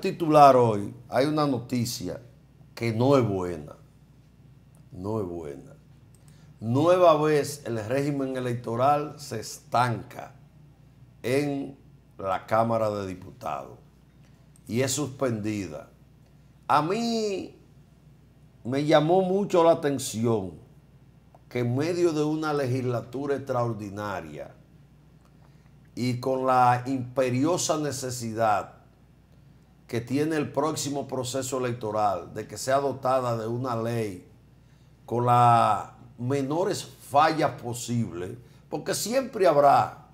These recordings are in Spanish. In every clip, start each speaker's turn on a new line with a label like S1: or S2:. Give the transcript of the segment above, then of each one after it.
S1: titular hoy, hay una noticia que no es buena. No es buena. Nueva vez el régimen electoral se estanca en la Cámara de Diputados y es suspendida. A mí me llamó mucho la atención que en medio de una legislatura extraordinaria y con la imperiosa necesidad que tiene el próximo proceso electoral, de que sea dotada de una ley con las menores fallas posibles, porque siempre habrá,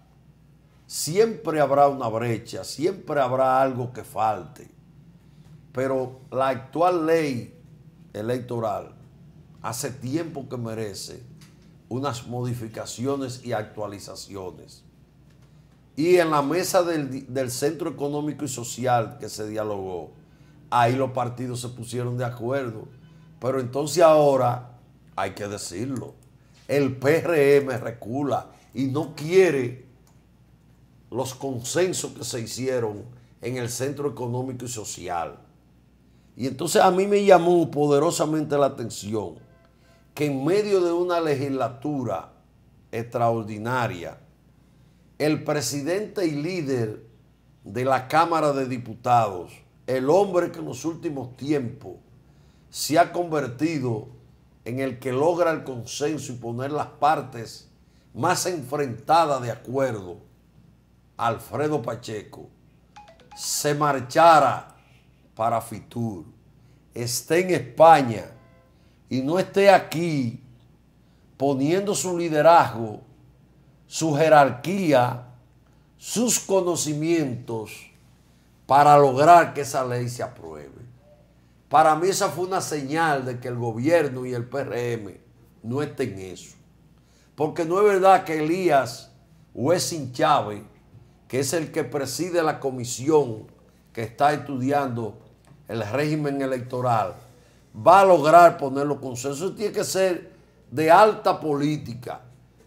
S1: siempre habrá una brecha, siempre habrá algo que falte. Pero la actual ley electoral hace tiempo que merece unas modificaciones y actualizaciones. Y en la mesa del, Centro Económico y Social que se dialogó, ahí los partidos se pusieron de acuerdo. Pero entonces ahora, hay que decirlo, el PRM recula y no quiere los consensos que se hicieron en el Centro Económico y Social. Y entonces a mí me llamó poderosamente la atención que en medio de una legislatura extraordinaria, el presidente y líder de la Cámara de Diputados, el hombre que en los últimos tiempos se ha convertido en el que logra el consenso y poner las partes más enfrentadas de acuerdo, Alfredo Pacheco, se marchara para Fitur, esté en España y no esté aquí poniendo su liderazgo su jerarquía, sus conocimientos para lograr que esa ley se apruebe. Para mí esa fue una señal de que el gobierno y el PRM no estén en eso. Porque no es verdad que Elías Huesin Chávez, que es el que preside la comisión que está estudiando el régimen electoral, va a lograr poner los consensos. Tiene que ser de alta política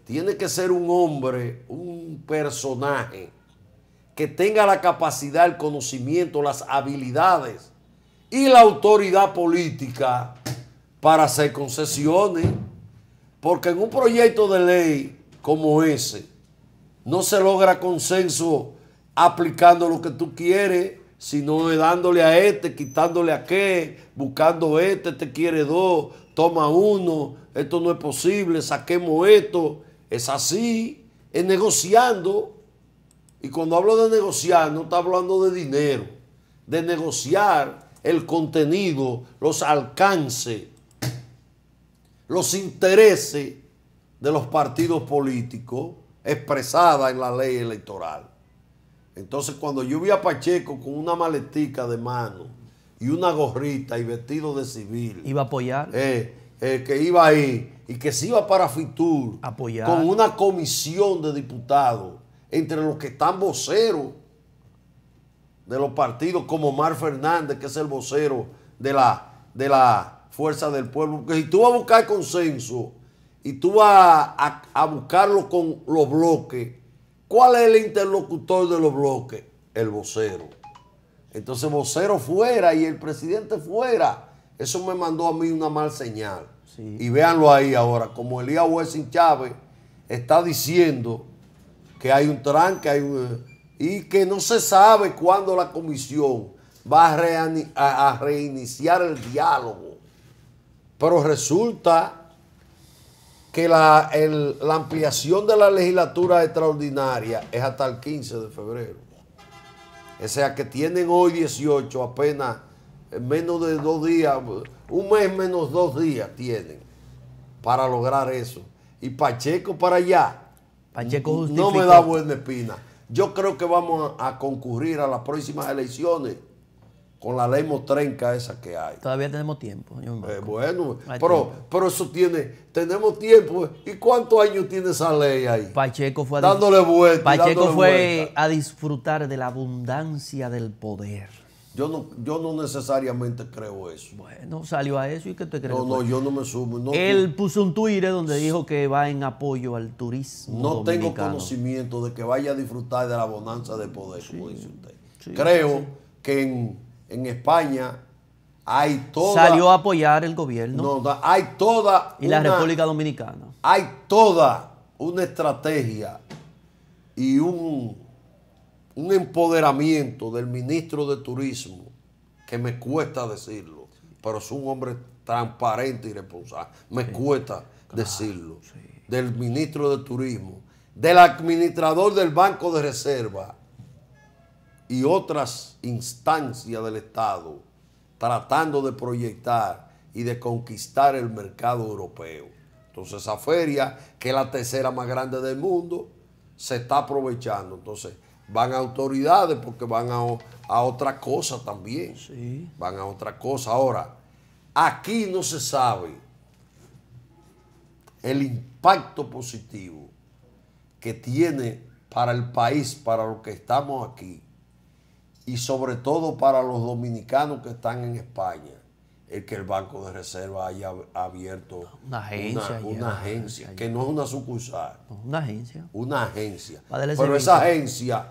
S1: tiene que ser un hombre, un personaje que tenga la capacidad, el conocimiento, las habilidades y la autoridad política para hacer concesiones. Porque en un proyecto de ley como ese, no se logra consenso aplicando lo que tú quieres, sino dándole a este, quitándole a qué, buscando este, te este quiere dos, toma uno, esto no es posible, saquemos esto. Es así, es negociando. Y cuando hablo de negociar, no está hablando de dinero, de negociar el contenido, los alcances, los intereses de los partidos políticos expresada en la ley electoral. Entonces, cuando yo vi a Pacheco con una maletica de mano y una gorrita y vestido de civil. Iba a apoyar. Eh, eh, que iba ahí y que se iba para Fitur con una comisión de diputados, entre los que están voceros de los partidos, como Mar Fernández, que es el vocero de la, de la Fuerza del Pueblo. Porque si tú vas a buscar consenso y tú vas a buscarlo con los bloques, ¿cuál es el interlocutor de los bloques? El vocero. Entonces vocero fuera y el presidente fuera. Eso me mandó a mí una mal señal. Y véanlo ahí ahora, como Elías Wessing Chávez está diciendo que hay un tranque y que no se sabe cuándo la comisión va a, reiniciar el diálogo. Pero resulta que la, la, ampliación de la legislatura extraordinaria es hasta el 15 de febrero. O sea que tienen hoy 18 apenas menos de dos días, un mes menos dos días tienen para lograr eso. Y Pacheco para allá. Pacheco No me da buena espina. Yo creo que vamos a, concurrir a las próximas elecciones con la ley motrenca esa que hay. Todavía tenemos tiempo. Eh, bueno, pero, pero eso tiene, tenemos tiempo. ¿Y cuántos años tiene esa ley ahí? Pacheco fue dándole vuelta, Pacheco fue a disfrutar de la abundancia del poder. Yo no, yo no necesariamente creo eso. Bueno, salió a eso y que te crees No, no, yo no me sumo. Él puso un Twitter donde dijo que va en apoyo al turismo. No tengo conocimiento de que vaya a disfrutar de la bonanza de poder, como dice usted. creo que en, España hay toda. Salió a apoyar el gobierno. No, hay toda. Y la República Dominicana. Hay toda una estrategia y un un empoderamiento del ministro de Turismo, que me cuesta decirlo, pero es un hombre transparente y responsable. Me cuesta decirlo. Del ministro de Turismo, del administrador del Banco de Reserva y otras instancias del Estado tratando de proyectar y de conquistar el mercado europeo. Entonces esa feria, que es la tercera más grande del mundo, se está aprovechando. Entonces, van a autoridades porque van a, otra cosa también. Van a otra cosa. Ahora, aquí no se sabe el impacto positivo que tiene para el país, para los que estamos aquí y sobre todo para los dominicanos que están en España el que el Banco de Reserva haya abierto una agencia, una, agencia que no es una sucursal. una agencia. Una agencia. Pero esa agencia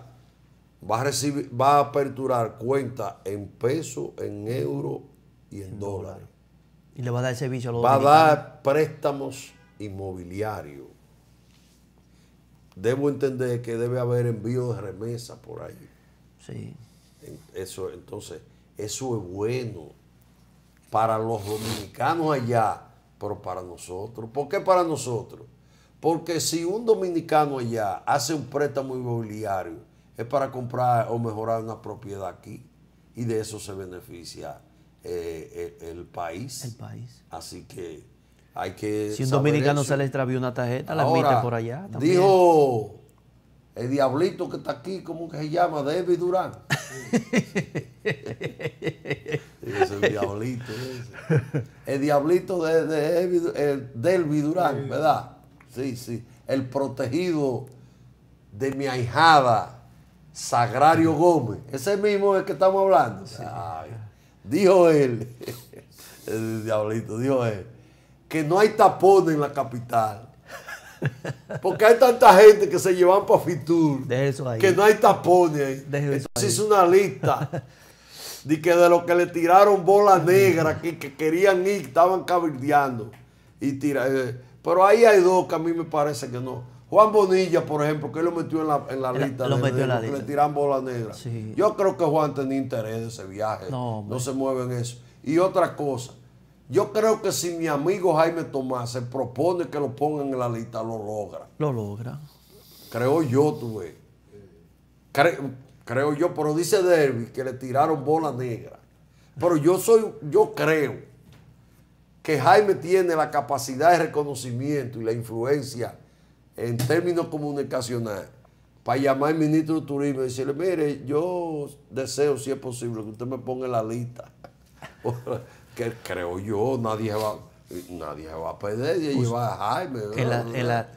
S1: va a, recibir, va a aperturar cuentas en peso, en euro y en, dólar, dólares. Y le va a dar servicio a los Va a dar préstamos inmobiliarios. Debo entender que debe haber envío de remesas por ahí. Sí. Eso, entonces, eso es bueno para los dominicanos allá, pero para nosotros. ¿Por qué para nosotros? Porque si un dominicano allá hace un préstamo inmobiliario, es para comprar o mejorar una propiedad aquí y de eso se beneficia eh, eh, el, país. El país. Así que hay que. Si un dominicano se le extravió una tarjeta, la mete por allá. También. Dijo el diablito que está aquí, ¿cómo que se llama? David Durán. es el diablito. El diablito de, ¿verdad? Sí, sí. El protegido de mi ahijada, Sagrario Gómez. Ese mismo es que estamos hablando. dijo él, el diablito, dijo él, que no hay tapones en la capital. Porque hay tanta gente que se llevan para Fitur. Que no hay tapones ahí. Entonces una lista de que de los que le tiraron bolas negra, que, que querían ir, estaban cabildeando. Y tira, eh, pero ahí hay dos que a mí me parece que no. Juan Bonilla, por ejemplo, que él lo metió en la, lista. Le tiran bola negra. Yo creo que Juan tenía interés en ese viaje. No, se mueve en eso. Y otra cosa, yo creo que si mi amigo Jaime Tomás se propone que lo pongan en la lista, lo logra. Lo logra. Creo yo, tuve. Cre creo yo, pero dice Derby que le tiraron bola negra. Pero yo soy, yo creo que Jaime tiene la capacidad de reconocimiento y la influencia en términos comunicacionales para llamar al ministro de Turismo y decirle, mire, yo deseo, si es posible, que usted me ponga en la lista. que creo yo, nadie va, nadie va a perder y llevar a Jaime.